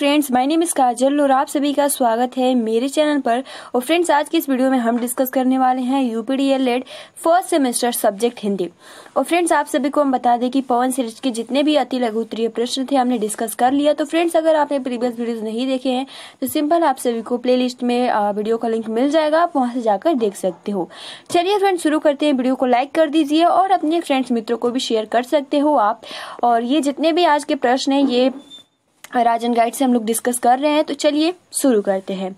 friends my name is Kajal और आप सभी का स्वागत है मेरे चैनल पर और फ्रेंड्स आज की इस वीडियो में हम डिस्कस करने वाले हैं UPDEL Ed first semester subject Hindi और फ्रेंड्स आप सभी को हम बता दें कि पवन सीरीज के जितने भी अति लघु उत्तरीय प्रश्न थे हमने डिस्कस कर लिया तो फ्रेंड्स अगर आपने प्रीवियस वीडियोज नहीं देखे हैं तो सिंपल आप सभी को प्ले में वीडियो का लिंक मिल जाएगा आप वहां से जाकर देख सकते हो चलिए फ्रेंड्स शुरू करते हैं वीडियो को लाइक कर दीजिए और अपने फ्रेंड्स मित्रों को भी शेयर कर सकते हो आप और ये जितने भी आज के प्रश्न है ये राजन गाइड से हम लोग डिस्कस कर रहे हैं तो चलिए शुरू करते हैं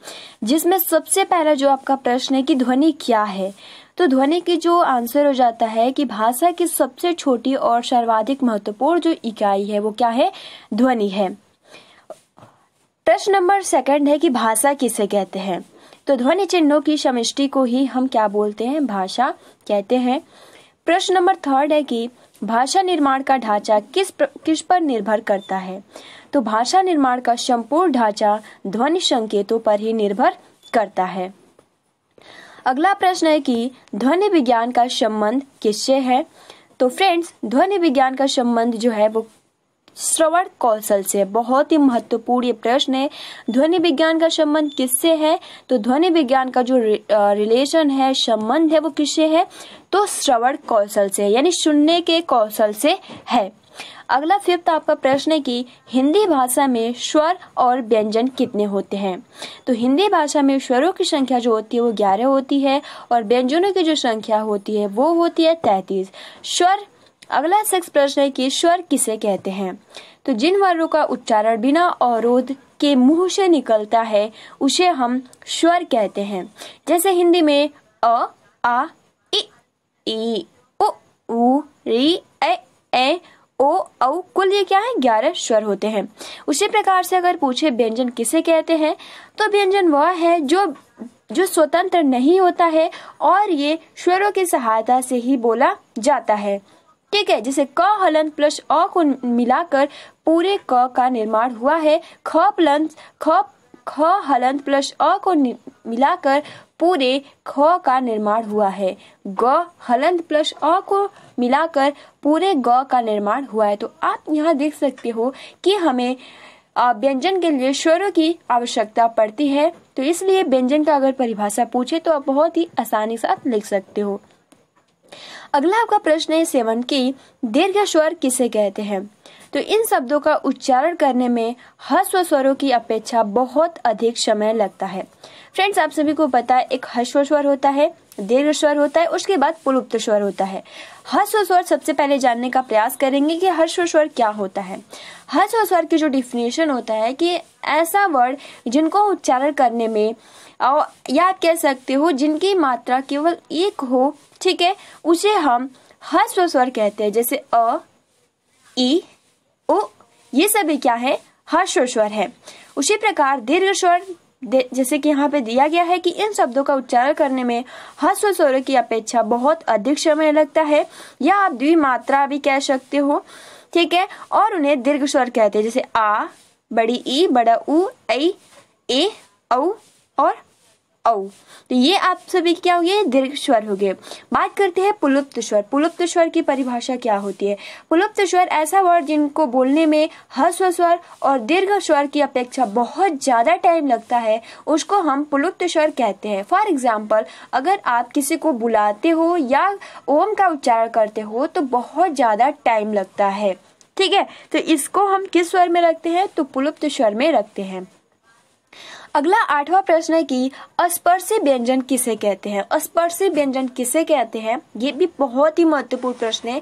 जिसमें सबसे पहला जो आपका प्रश्न है कि ध्वनि क्या है तो ध्वनि की जो आंसर हो जाता है कि भाषा की सबसे छोटी और सर्वाधिक महत्वपूर्ण जो इकाई है वो क्या है ध्वनि है प्रश्न नंबर सेकंड है कि भाषा किसे कहते हैं तो ध्वनि चिन्हों की समिष्टि को ही हम क्या बोलते हैं भाषा कहते हैं प्रश्न नंबर थर्ड है कि भाषा निर्माण का ढांचा किस प्र, किस पर निर्भर करता है तो भाषा निर्माण का संपूर्ण ढांचा ध्वनि संकेतों पर ही निर्भर करता है अगला प्रश्न है कि ध्वनि विज्ञान का संबंध किससे है तो फ्रेंड्स ध्वनि विज्ञान का संबंध जो है वो श्रवण कौशल से बहुत ही महत्वपूर्ण ये प्रश्न है ध्वनि विज्ञान का संबंध किससे है तो ध्वनि विज्ञान का जो रिलेशन है संबंध है वो किससे है तो श्रवण कौशल से यानी सुनने के कौशल से है अगला फिफ्थ आपका प्रश्न है कि हिंदी भाषा में स्वर और व्यंजन कितने होते हैं तो हिंदी भाषा में स्वरों की संख्या जो होती है वो ग्यारह होती है और व्यंजनों की जो संख्या होती है वो होती है तैतीस स्वर अगला सेक्स प्रश्न है कि स्वर किसे कहते हैं तो जिन वर्णों का उच्चारण बिना अवरोध के मुंह से निकलता है उसे हम स्वर कहते हैं जैसे हिंदी में अ आ इ ई ओ उ री ए ए ओ औ कुल ये क्या है ग्यारह स्वर होते हैं उसी प्रकार से अगर पूछे व्यंजन किसे कहते हैं तो व्यंजन वह है जो जो स्वतंत्र नहीं होता है और ये स्वरों की सहायता से ही बोला जाता है ठीक है जिसे क हलन प्लस अ को मिलाकर पूरे क का निर्माण हुआ है ख प्लस ख ख हलन प्लस अ को मिलाकर पूरे ख का निर्माण हुआ है ग हलन प्लस अ को मिलाकर पूरे ग का निर्माण हुआ है तो आप यहाँ देख सकते हो कि हमें व्यंजन के लिए स्वरों की आवश्यकता पड़ती है तो इसलिए व्यंजन का अगर परिभाषा पूछे तो आप बहुत ही आसानी साथ लिख सकते हो अगला आपका प्रश्न है सेवन की दीर्घ स्वर किसे कहते हैं तो इन शब्दों का उच्चारण करने में हस्व स्वरों की अपेक्षा बहुत अधिक समय लगता है फ्रेंड्स आप सभी को पता है एक हस्व स्वर होता है दीर्घ स्वर होता है उसके बाद पुलुप्त स्वर होता है हस्व स्वर सबसे पहले जानने का प्रयास करेंगे कि हस्व स्वर क्या होता है हस्व स्वर की जो डिफिनेशन होता है कि ऐसा वर्ड जिनको उच्चारण करने में और या आप कह सकते हो जिनकी मात्रा केवल एक हो ठीक है उसे हम हस्व स्वर कहते हैं जैसे अ ई ओ ये सभी क्या है हर्ष स्वर है उसी प्रकार दीर्घ स्वर जैसे कि यहाँ पे दिया गया है कि इन शब्दों का उच्चारण करने में हस्व स्वर की अपेक्षा बहुत अधिक समय लगता है या आप द्विमात्रा भी कह सकते हो ठीक है और उन्हें दीर्घ स्वर कहते हैं जैसे आ बड़ी ई बड़ा ऊ ए और औ तो ये आप सभी क्या हो गए दीर्घ स्वर हो गए बात करते हैं पुलुप्त स्वर पुलुप्त स्वर की परिभाषा क्या होती है पुलुप्त स्वर ऐसा वर्ड जिनको बोलने में हस्व स्वर और दीर्घ स्वर की अपेक्षा बहुत ज़्यादा टाइम लगता है उसको हम पुलुप्त स्वर कहते हैं फॉर एग्जाम्पल अगर आप किसी को बुलाते हो या ओम का उच्चारण करते हो तो बहुत ज़्यादा टाइम लगता है ठीक है तो इसको हम किस स्वर में रखते हैं तो पुलुप्त स्वर में रखते हैं अगला आठवां प्रश्न है कि अस्पर्शी व्यंजन किसे कहते हैं अस्पर्शी व्यंजन किसे कहते हैं ये भी बहुत ही महत्वपूर्ण प्रश्न है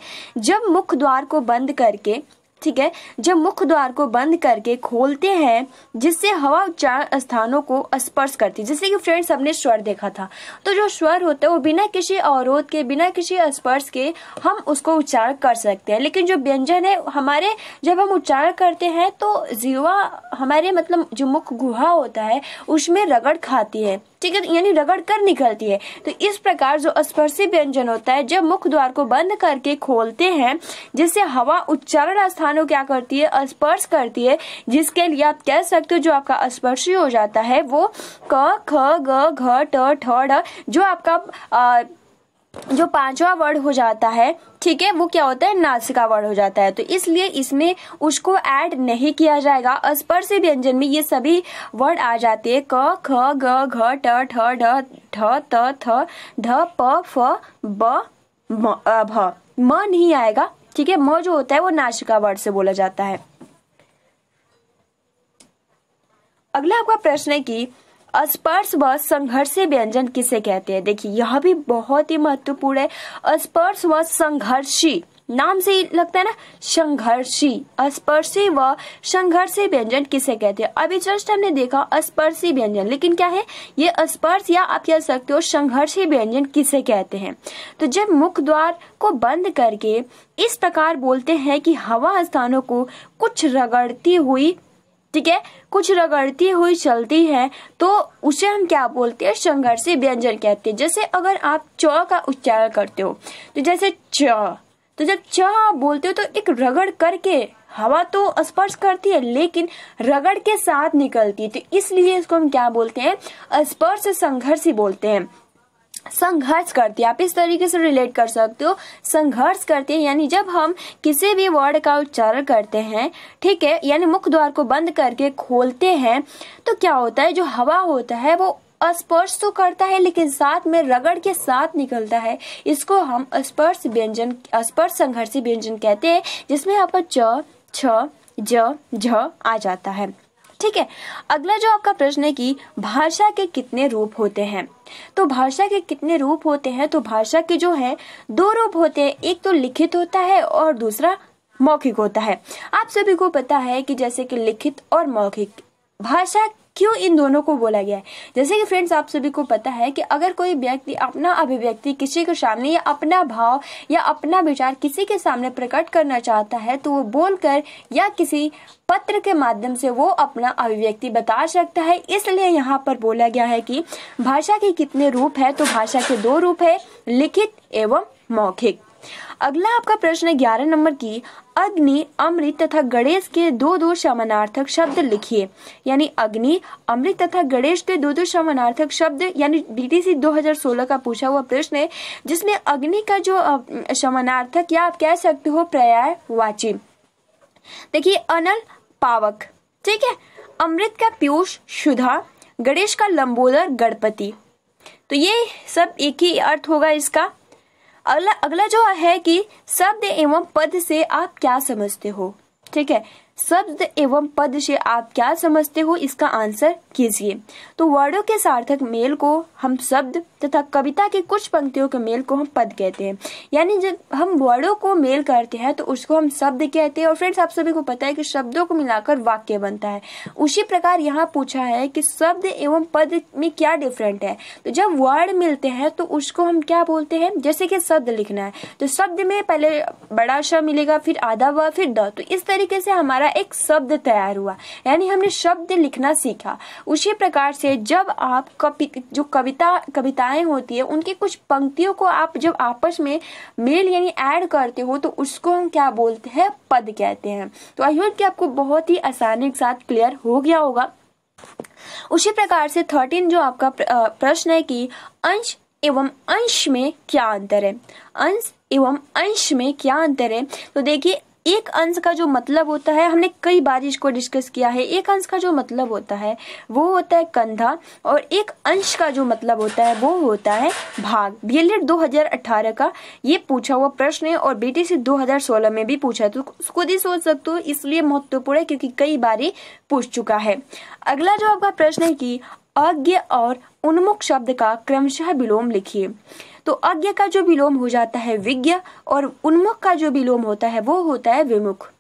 जब मुख द्वार को बंद करके ठीक है जब मुख्य द्वार को बंद करके खोलते हैं जिससे हवा चार स्थानों को स्पर्श करती है जैसे कि फ्रेंड्स हमने स्वर देखा था तो जो स्वर होता है वो बिना किसी अवरोध के बिना किसी स्पर्श के हम उसको उच्चारण कर सकते हैं लेकिन जो व्यंजन है हमारे जब हम उच्चारण करते हैं तो जीवा हमारे मतलब जो मुख गुहा होता है उसमें रगड़ खाती है ठीक है यानी रगड़ कर निकलती है तो इस प्रकार जो स्पर्शी व्यंजन होता है जब मुख द्वार को बंद करके खोलते हैं जिससे हवा उच्चारण स्थानों क्या करती है स्पर्श करती है जिसके लिए आप कह सकते हो जो आपका स्पर्शी हो जाता है वो क ख ग घ ट ठ जो आपका आ, जो पांचवा वर्ड हो जाता है ठीक है वो क्या होता है नासिका वर्ड हो जाता है तो इसलिए इसमें उसको ऐड नहीं किया जाएगा अस्पर्श व्यंजन में ये सभी वर्ड आ जाते हैं क ख ग घ ट ठ ढ ढ त थ ध प फ ब म भ म नहीं आएगा ठीक है म जो होता है वो नासिका वर्ड से बोला जाता है अगला आपका प्रश्न है कि स्पर्श व संघर्षी व्यंजन किसे कहते हैं देखिए यह भी बहुत ही महत्वपूर्ण है स्पर्श व संघर्षी नाम से ही लगता है ना संघर्षी स्पर्शी व संघर्षी व्यंजन किसे कहते हैं अभी जस्ट हमने देखा स्पर्शी व्यंजन लेकिन क्या है ये स्पर्श या आप कह सकते हो संघर्षी व्यंजन किसे कहते हैं तो जब मुख द्वार को बंद करके इस प्रकार बोलते हैं कि हवा स्थानों को कुछ रगड़ती हुई ठीक है कुछ रगड़ती हुई चलती है तो उसे हम क्या बोलते हैं संघर्षी व्यंजन कहते हैं जैसे अगर आप च का उच्चारण करते हो तो जैसे च तो जब च आप बोलते हो तो एक रगड़ करके हवा तो स्पर्श करती है लेकिन रगड़ के साथ निकलती है तो इसलिए इसको हम क्या बोलते हैं स्पर्श संघर्षी बोलते हैं संघर्ष करती है आप इस तरीके से रिलेट कर सकते हो संघर्ष करती है यानी जब हम किसी भी वर्ड का उच्चारण करते हैं ठीक है यानी मुख द्वार को बंद करके खोलते हैं तो क्या होता है जो हवा होता है वो स्पर्श तो करता है लेकिन साथ में रगड़ के साथ निकलता है इसको हम स्पर्श व्यंजन स्पर्श संघर्षी व्यंजन कहते हैं जिसमें यहाँ पर च छ ज झ आ जाता है ठीक है अगला जो आपका प्रश्न है कि भाषा के कितने रूप होते हैं तो भाषा के कितने रूप होते हैं तो भाषा के जो है दो रूप होते हैं एक तो लिखित होता है और दूसरा मौखिक होता है आप सभी को पता है कि जैसे कि लिखित और मौखिक भाषा क्यों इन दोनों को बोला गया है जैसे कि फ्रेंड्स आप सभी को पता है कि अगर कोई व्यक्ति अपना अभिव्यक्ति किसी के सामने या अपना भाव या अपना विचार किसी के सामने प्रकट करना चाहता है तो वो बोलकर या किसी पत्र के माध्यम से वो अपना अभिव्यक्ति बता सकता है इसलिए यहाँ पर बोला गया है कि भाषा के कितने रूप है तो भाषा के दो रूप है लिखित एवं मौखिक अगला आपका प्रश्न है ग्यारह नंबर की अग्नि अमृत तथा गणेश के दो दो समानार्थक शब्द लिखिए यानी अग्नि अमृत तथा गणेश के दो दो समानार्थक शब्द यानी बीटीसी 2016 का पूछा हुआ प्रश्न है जिसमें अग्नि का जो समानार्थक या आप कह सकते हो पर्याय वाची देखिए अनल पावक ठीक है अमृत का पीयूष सुधा गणेश का लंबोदर गणपति तो ये सब एक ही अर्थ होगा इसका अगला अगला जो है कि शब्द एवं पद से आप क्या समझते हो ठीक है शब्द एवं पद से आप क्या समझते हो इसका आंसर कीजिए तो वर्डों के सार्थक मेल को हम शब्द तथा कविता के कुछ पंक्तियों के मेल को हम पद कहते हैं यानी जब हम वर्डों को मेल करते हैं तो उसको हम शब्द कहते हैं और फ्रेंड्स आप सभी को पता है कि शब्दों को मिलाकर वाक्य बनता है उसी प्रकार यहाँ पूछा है कि शब्द एवं पद में क्या डिफरेंट है तो जब वर्ड मिलते हैं तो उसको हम क्या बोलते हैं जैसे कि शब्द लिखना है तो शब्द में पहले बड़ा श मिलेगा फिर आधा व फिर द तो इस तरीके से हमारा एक शब्द तैयार हुआ यानी हमने शब्द लिखना सीखा उसी प्रकार से जब आप कपि जो कविता कविता क्रियाएं होती है उनकी कुछ पंक्तियों को आप जब आपस में मेल यानी ऐड करते हो तो उसको हम क्या बोलते हैं पद कहते हैं तो आई होप कि आपको बहुत ही आसानी के साथ क्लियर हो गया होगा उसी प्रकार से थर्टीन जो आपका प्रश्न है कि अंश एवं अंश में क्या अंतर है अंश एवं अंश में क्या अंतर है तो देखिए एक अंश का जो मतलब होता है हमने कई बार इसको डिस्कस किया है एक अंश का जो मतलब होता है वो होता है कंधा और एक अंश का जो मतलब होता है वो होता है भाग डीएलएड 2018 का ये पूछा हुआ प्रश्न है और बेटी 2016 में भी पूछा है तो खुद ही सोच सकते हो इसलिए महत्वपूर्ण है क्योंकि कई बार ही पूछ चुका है अगला जो आपका प्रश्न है कि अज्ञ और उन्मुख शब्द का क्रमशः विलोम लिखिए तो अज्ञ का जो विलोम हो जाता है विज्ञ और उन्मुख का जो विलोम होता है वो होता है विमुख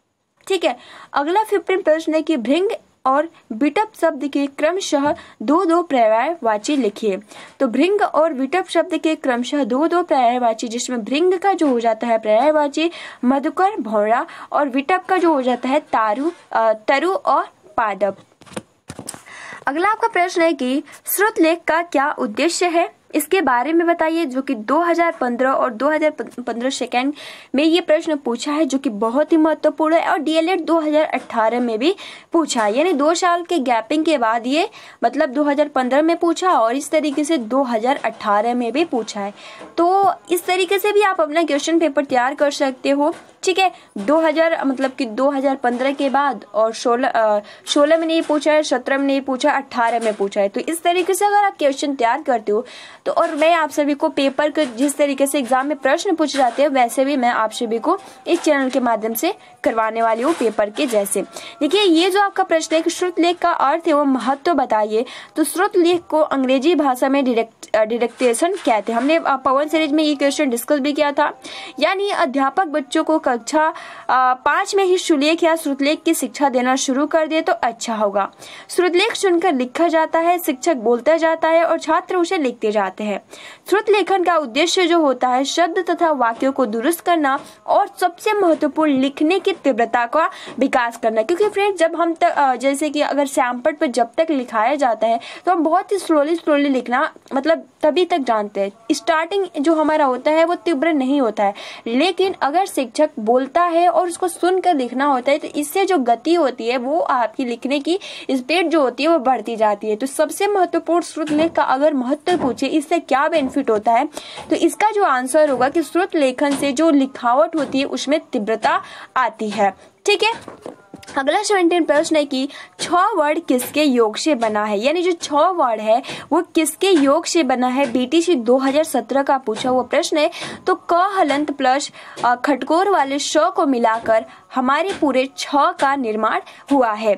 ठीक है अगला फिफ्टीन प्रश्न है कि भृंग और बिटप शब्द के क्रमशः दो दो पर्यायवाची लिखिए तो भृंग और बिटप शब्द के क्रमशः दो दो पर्यायवाची जिसमें भृंग का जो हो जाता है पर्यायवाची मधुकर भौरा और विटप का जो हो जाता है तारु तरु और पादप अगला आपका प्रश्न है कि श्रुत लेख का क्या उद्देश्य है इसके बारे में बताइए जो कि 2015 और 2015 सेकेंड में ये प्रश्न पूछा है जो कि बहुत ही महत्वपूर्ण है और डीएलएड 2018 में भी पूछा है यानी दो साल के गैपिंग के बाद ये मतलब 2015 में पूछा और इस तरीके से 2018 में भी पूछा है तो इस तरीके से भी आप अपना क्वेश्चन पेपर तैयार कर सकते हो ठीक है 2000 मतलब कि 2015 के बाद और 16 सोलह में नहीं पूछा है सत्रह में नहीं पूछा अट्ठारह में पूछा है तो इस तरीके से अगर आप क्वेश्चन तैयार करते हो तो और मैं आप सभी को पेपर के जिस तरीके से एग्जाम में प्रश्न पूछे जाते हैं वैसे भी मैं आप सभी को इस चैनल के माध्यम से करवाने वाली हूँ पेपर के जैसे देखिए ये जो आपका प्रश्न है कि श्रुत लेख का अर्थ है वो महत्व तो बताइए तो श्रुत लेख को अंग्रेजी भाषा में डिरेक्टेशन कहते हैं हमने पवन सीरीज में ये क्वेश्चन डिस्कस भी किया था यानी अध्यापक बच्चों को कक्षा पांच में ही श्रुलेख या श्रुतलेख की शिक्षा देना शुरू कर दे तो अच्छा होगा श्रुतलेख सुनकर लिखा जाता है शिक्षक बोलता जाता है और छात्र उसे लिखते जाते पाते हैं श्रुत लेखन का उद्देश्य जो होता है शब्द तथा वाक्यों को दुरुस्त करना और सबसे महत्वपूर्ण लिखने की तीव्रता का विकास करना क्योंकि फ्रेंड जब हम तक जैसे कि अगर सैम्पट पर जब तक लिखाया जाता है तो हम बहुत ही स्लोली स्लोली लिखना मतलब तभी तक जानते हैं स्टार्टिंग जो हमारा होता है वो तीव्र नहीं होता है लेकिन अगर शिक्षक बोलता है और उसको सुनकर लिखना होता है तो इससे जो गति होती है वो आपकी लिखने की स्पीड जो होती है वो बढ़ती जाती है तो सबसे महत्वपूर्ण श्रुत लेख का अगर महत्व पूछे इससे क्या बेनिफिट होता है तो इसका जो आंसर होगा कि श्रुत लेखन से जो लिखावट होती है उसमें तीव्रता आती है ठीक है अगला सेवेंटीन प्रश्न है कि छ वर्ड किसके योग से बना है यानी जो छ वर्ड है वो किसके योग से बना है बीटीसी 2017 का पूछा हुआ प्रश्न है तो क हलंत प्लस खटकोर वाले श को मिलाकर हमारे पूरे छ का निर्माण हुआ है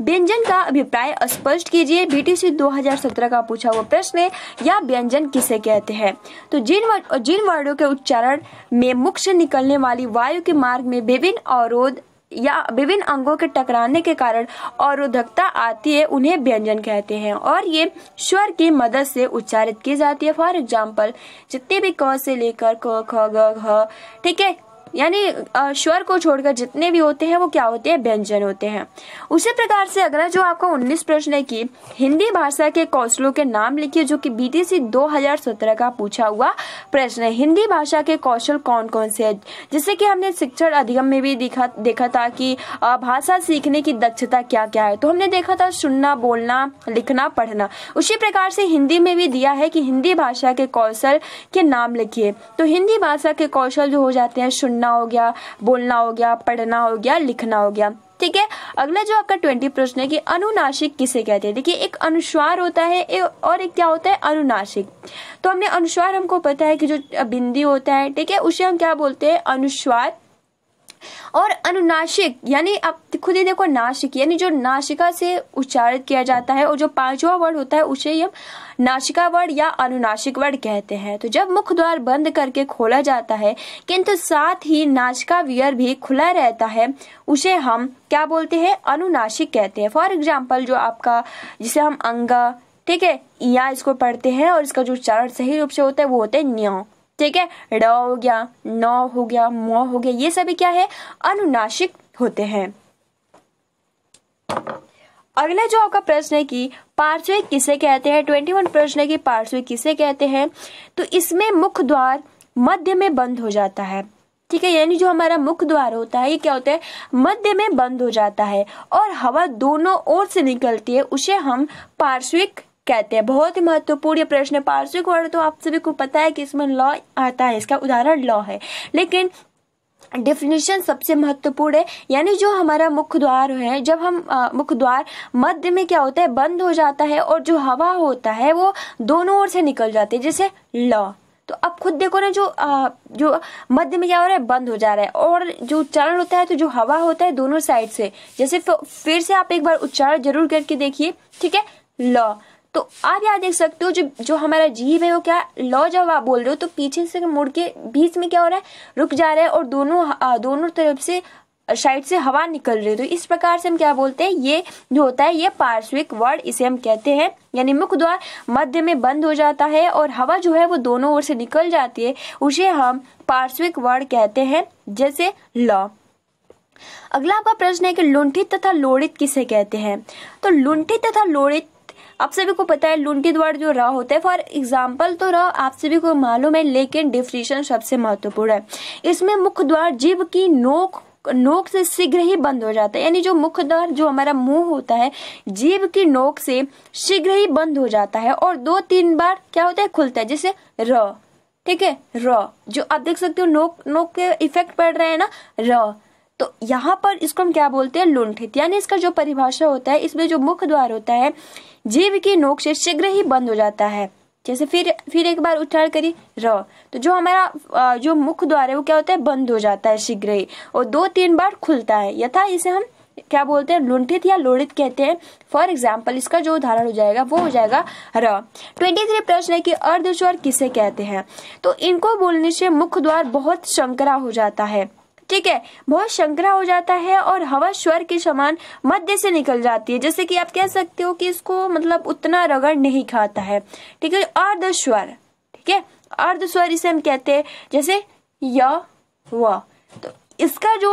व्यंजन का अभिप्राय स्पष्ट कीजिए बीटीसी 2017 का पूछा हुआ प्रश्न है या व्यंजन किसे कहते हैं तो जिन वर्ड जिन वर्डों के उच्चारण में मुख से निकलने वाली वायु के मार्ग में विभिन्न अवरोध या विभिन्न अंगों के टकराने के कारण उधकता आती है उन्हें व्यंजन कहते हैं और ये स्वर की मदद से उच्चारित की जाती है फॉर एग्जाम्पल जितने भी क से लेकर क ख ग ठीक है यानी स्वर को छोड़कर जितने भी होते हैं वो क्या होते हैं व्यंजन होते हैं उसी प्रकार से अगला जो आपका उन्नीस प्रश्न है कि हिंदी भाषा के कौशलों के नाम लिखिए जो कि बीटीसी 2017 का पूछा हुआ प्रश्न है हिंदी भाषा के कौशल कौन कौन से है जैसे कि हमने शिक्षण अधिगम में भी देखा देखा था कि भाषा सीखने की दक्षता क्या क्या है तो हमने देखा था सुनना बोलना लिखना पढ़ना उसी प्रकार से हिंदी में भी दिया है कि हिंदी भाषा के कौशल के नाम लिखिए तो हिंदी भाषा के कौशल जो हो जाते हैं सुनना सुनना हो गया बोलना हो गया पढ़ना हो गया लिखना हो गया ठीक है अगला जो आपका ट्वेंटी प्रश्न है कि अनुनाशिक किसे कहते हैं देखिए एक अनुस्वार होता है और एक क्या होता है अनुनाशिक तो हमने अनुस्वार हमको पता है कि जो बिंदी होता है ठीक है उसे हम क्या बोलते हैं अनुस्वार और अनुनाशिक यानी आप खुद ही देखो नाशिक यानी जो नाशिका से उच्चारित किया जाता है और जो पांचवा वर्ड होता है उसे हम नाशिका वर्ड या अनुनाशिक वर्ड कहते हैं तो जब मुख द्वार बंद करके खोला जाता है किंतु साथ ही नाशिका वियर भी खुला रहता है उसे हम क्या बोलते हैं अनुनाशिक कहते हैं फॉर एग्जाम्पल जो आपका जिसे हम अंगा ठीक है या इसको पढ़ते हैं और इसका जो उच्चारण सही रूप से होता है वो होता है न्यो ठीक है ड हो गया नौ हो गया म हो गया ये सभी क्या है अनुनाशिक होते हैं अगला जो आपका प्रश्न है कि पार्श्विक किसे कहते हैं ट्वेंटी वन प्रश्न है कि पार्श्विक किसे कहते हैं तो इसमें मुख्य द्वार मध्य में बंद हो जाता है ठीक है यानी जो हमारा मुख्य द्वार होता है ये क्या होता है मध्य में बंद हो जाता है और हवा दोनों ओर से निकलती है उसे हम पार्श्विक कहते हैं बहुत ही महत्वपूर्ण प्रश्न पार्श्विक वर्ण तो आप सभी को पता है कि इसमें लॉ आता है इसका उदाहरण लॉ है लेकिन डेफिनेशन सबसे महत्वपूर्ण है यानी जो हमारा मुख्य द्वार है जब हम मुख्य द्वार मध्य में क्या होता है बंद हो जाता है और जो हवा होता है वो दोनों ओर से निकल जाती है जैसे लॉ तो अब खुद देखो ना जो आ, जो मध्य में क्या हो रहा है बंद हो जा रहा है और जो उच्चारण होता है तो जो हवा होता है दोनों साइड से जैसे फिर से आप एक बार उच्चारण जरूर करके देखिए ठीक है लॉ तो आप यहाँ देख सकते हो जो जो हमारा जीव है वो क्या लॉ जब आप बोल रहे हो तो पीछे से मुड़ के बीच में क्या हो रहा है रुक जा रहा है और दोनों दोनों तरफ से साइड से हवा निकल रही है तो इस प्रकार से हम क्या बोलते हैं ये जो होता है ये पार्श्विक वर्ड इसे हम कहते हैं यानी मुख्य द्वार मध्य में बंद हो जाता है और हवा जो है वो दोनों ओर से निकल जाती है उसे हम पार्श्विक वर्ड कहते हैं जैसे लॉ अगला आपका प्रश्न है कि लुंठित तथा लोड़ित किसे कहते हैं तो लुंठित तथा लोड़ित आप सभी को पता है लुंटी द्वार जो रह होता है फॉर एग्जाम्पल तो र आप सभी को मालूम है लेकिन डिफ्रेशन सबसे महत्वपूर्ण है इसमें मुख्य द्वार जीव की नोक नोक से शीघ्र ही बंद हो जाता है यानी जो मुख्य द्वार जो हमारा मुंह होता है जीव की नोक से शीघ्र ही बंद हो जाता है और दो तीन बार क्या होता है खुलता है जैसे र ठीक है र जो आप देख सकते हो नोक नोक के इफेक्ट पड़ रहे हैं ना र तो यहाँ पर इसको हम क्या बोलते हैं लुंठित यानी इसका जो परिभाषा होता है इसमें जो मुख्य द्वार होता है जीव की नोक से शीघ्र ही बंद हो जाता है जैसे फिर फिर एक बार उच्चारण करी र तो जो हमारा जो मुख द्वार है वो क्या होता है बंद हो जाता है शीघ्र ही और दो तीन बार खुलता है यथा इसे हम क्या बोलते हैं लुंठित या लोड़ित कहते हैं फॉर एग्जाम्पल इसका जो उदाहरण हो जाएगा वो हो जाएगा र ट्वेंटी थ्री प्रश्न है कि अर्धस्वर किसे कहते हैं तो इनको बोलने से मुख द्वार बहुत संकरा हो जाता है ठीक है बहुत शंकरा हो जाता है और हवा स्वर के समान मध्य से निकल जाती है जैसे कि आप कह सकते हो कि इसको मतलब उतना रगड़ नहीं खाता है ठीक है अर्ध स्वर ठीक है अर्ध स्वर इसे हम कहते हैं जैसे य व तो इसका जो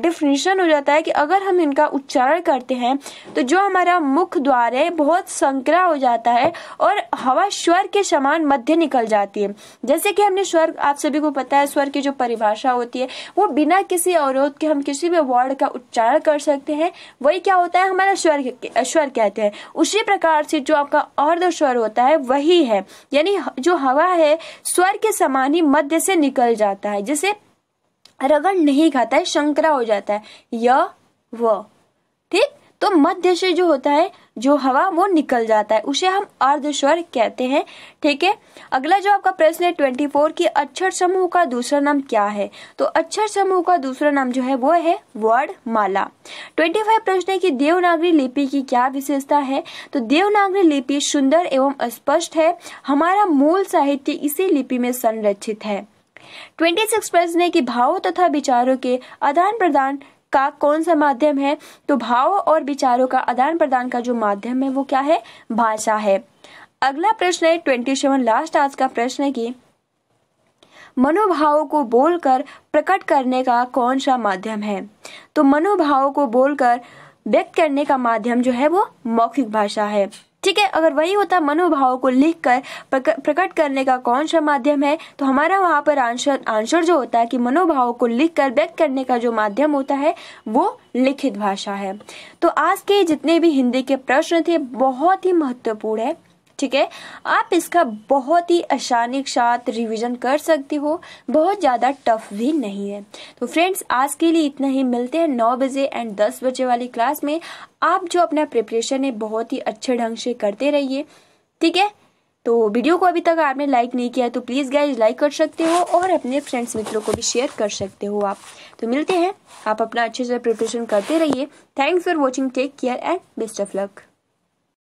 डिफिनेशन हो जाता है कि अगर हम इनका उच्चारण करते हैं तो जो हमारा मुख द्वार है बहुत संकरा हो जाता है और हवा स्वर के समान मध्य निकल जाती है जैसे कि हमने स्वर आप सभी को पता है स्वर की जो परिभाषा होती है वो बिना किसी अवरोध के हम किसी भी वर्ड का उच्चारण कर सकते हैं वही क्या होता है हमारा स्वर स्वर कहते हैं उसी प्रकार से जो आपका अर्ध स्वर होता है वही है यानी जो हवा है स्वर के समान ही मध्य से निकल जाता है जैसे रगड़ नहीं खाता है शंकरा हो जाता है य व ठीक तो मध्य से जो होता है जो हवा वो निकल जाता है उसे हम अर्धस्वर कहते हैं ठीक है अगला जो आपका प्रश्न है ट्वेंटी फोर की अक्षर समूह का दूसरा नाम क्या है तो अक्षर समूह का दूसरा नाम जो है वो है वर्ड माला ट्वेंटी फाइव प्रश्न है कि देवनागरी लिपि की क्या विशेषता है तो देवनागरी लिपि सुंदर एवं स्पष्ट है हमारा मूल साहित्य इसी लिपि में संरक्षित है ट्वेंटी सिक्स प्रश्न है कि भाव तथा विचारों के आदान प्रदान का कौन सा माध्यम है तो भाव और विचारों का आदान प्रदान का जो माध्यम है वो क्या है भाषा है अगला प्रश्न है ट्वेंटी सेवन लास्ट आज का प्रश्न है कि मनोभाव को बोलकर प्रकट करने का कौन सा माध्यम है तो मनोभावों को बोलकर व्यक्त करने का माध्यम जो है वो मौखिक भाषा है ठीक है अगर वही होता मनोभाव को लिख कर प्रकट करने का कौन सा माध्यम है तो हमारा वहाँ पर आंसर आंसर जो होता है कि मनोभाव को लिख कर व्यक्त करने का जो माध्यम होता है वो लिखित भाषा है तो आज के जितने भी हिंदी के प्रश्न थे बहुत ही महत्वपूर्ण है ठीक है आप इसका बहुत ही आसानी के साथ रिविजन कर सकते हो बहुत ज़्यादा टफ भी नहीं है तो फ्रेंड्स आज के लिए इतना ही मिलते हैं नौ बजे एंड दस बजे वाली क्लास में आप जो अपना प्रिपरेशन है बहुत ही अच्छे ढंग से करते रहिए ठीक है तो वीडियो को अभी तक आपने लाइक नहीं किया तो प्लीज़ गाइज लाइक कर सकते हो और अपने फ्रेंड्स मित्रों को भी शेयर कर सकते हो आप तो मिलते हैं आप अपना अच्छे से प्रिपरेशन करते रहिए thanks for watching take care and best of luck